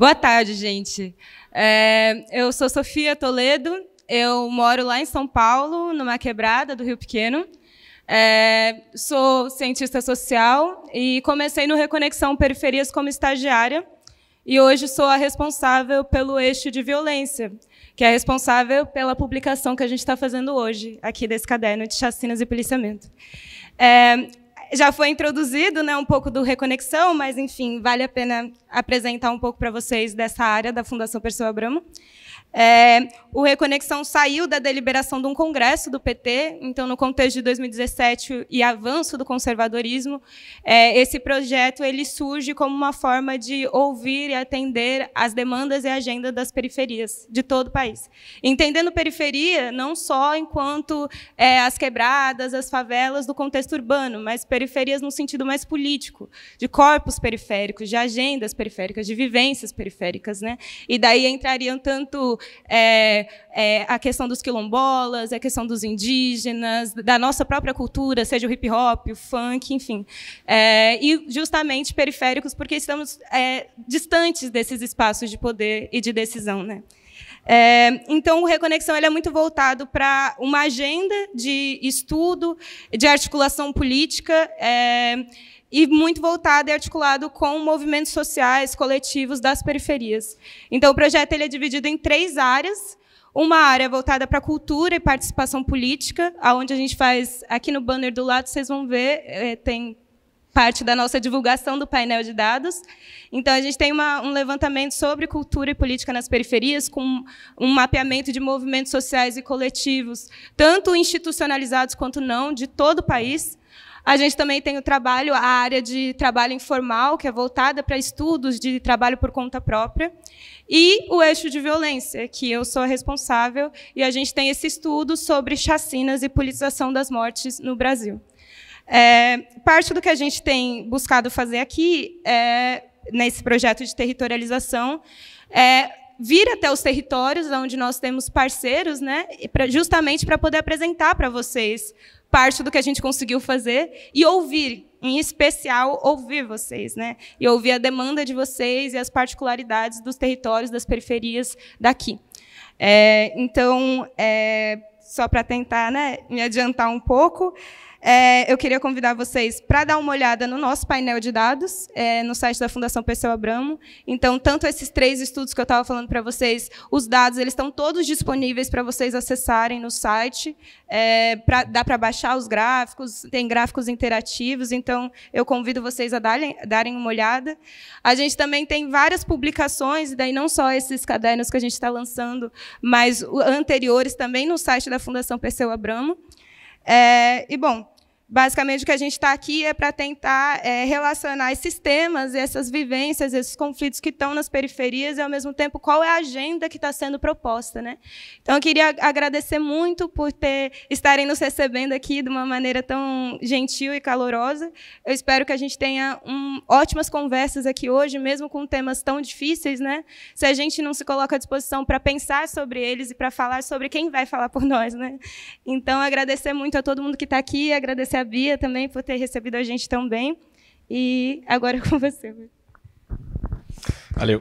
Boa tarde, gente. É, eu sou Sofia Toledo, eu moro lá em São Paulo, numa quebrada do Rio Pequeno. É, sou cientista social e comecei no Reconexão Periferias como estagiária. E hoje sou a responsável pelo eixo de violência, que é responsável pela publicação que a gente está fazendo hoje, aqui desse caderno de chacinas e policiamento. É, já foi introduzido né, um pouco do Reconexão, mas, enfim, vale a pena apresentar um pouco para vocês dessa área da Fundação Pessoa Abramo. É, o Reconexão saiu da deliberação de um congresso do PT, então, no contexto de 2017 e avanço do conservadorismo, é, esse projeto ele surge como uma forma de ouvir e atender as demandas e agenda das periferias de todo o país. Entendendo periferia não só enquanto é, as quebradas, as favelas do contexto urbano, mas periferias no sentido mais político, de corpos periféricos, de agendas periféricas, de vivências periféricas. Né? E daí entrariam tanto é, é, a questão dos quilombolas, a questão dos indígenas, da nossa própria cultura, seja o hip hop, o funk, enfim. É, e justamente periféricos, porque estamos é, distantes desses espaços de poder e de decisão. Né? É, então, o Reconexão ele é muito voltado para uma agenda de estudo, de articulação política, é, e muito voltado e articulado com movimentos sociais, coletivos das periferias. Então, o projeto ele é dividido em três áreas. Uma área voltada para cultura e participação política, aonde a gente faz aqui no banner do lado, vocês vão ver, é, tem parte da nossa divulgação do painel de dados. Então, a gente tem uma, um levantamento sobre cultura e política nas periferias, com um mapeamento de movimentos sociais e coletivos, tanto institucionalizados quanto não, de todo o país. A gente também tem o trabalho, a área de trabalho informal, que é voltada para estudos de trabalho por conta própria, e o eixo de violência, que eu sou a responsável, e a gente tem esse estudo sobre chacinas e politização das mortes no Brasil. É, parte do que a gente tem buscado fazer aqui, é, nesse projeto de territorialização, é vir até os territórios onde nós temos parceiros, né, pra, justamente para poder apresentar para vocês parte do que a gente conseguiu fazer e ouvir, em especial, ouvir vocês, né, e ouvir a demanda de vocês e as particularidades dos territórios, das periferias daqui. É, então, é, só para tentar né, me adiantar um pouco, é, eu queria convidar vocês para dar uma olhada no nosso painel de dados, é, no site da Fundação Perseu Abramo. Então, tanto esses três estudos que eu estava falando para vocês, os dados, eles estão todos disponíveis para vocês acessarem no site. É, pra, dá para baixar os gráficos, tem gráficos interativos, então eu convido vocês a darem, darem uma olhada. A gente também tem várias publicações, e daí não só esses cadernos que a gente está lançando, mas anteriores também no site da Fundação Perseu Abramo. É, e, bom, Basicamente, o que a gente está aqui é para tentar é, relacionar esses temas, essas vivências, esses conflitos que estão nas periferias e, ao mesmo tempo, qual é a agenda que está sendo proposta. Né? Então, eu queria agradecer muito por ter, estarem nos recebendo aqui de uma maneira tão gentil e calorosa. Eu espero que a gente tenha um, ótimas conversas aqui hoje, mesmo com temas tão difíceis. Né? Se a gente não se coloca à disposição para pensar sobre eles e para falar sobre quem vai falar por nós. Né? Então, agradecer muito a todo mundo que está aqui, agradecer a Bia também por ter recebido a gente tão bem. E agora é com você. Valeu.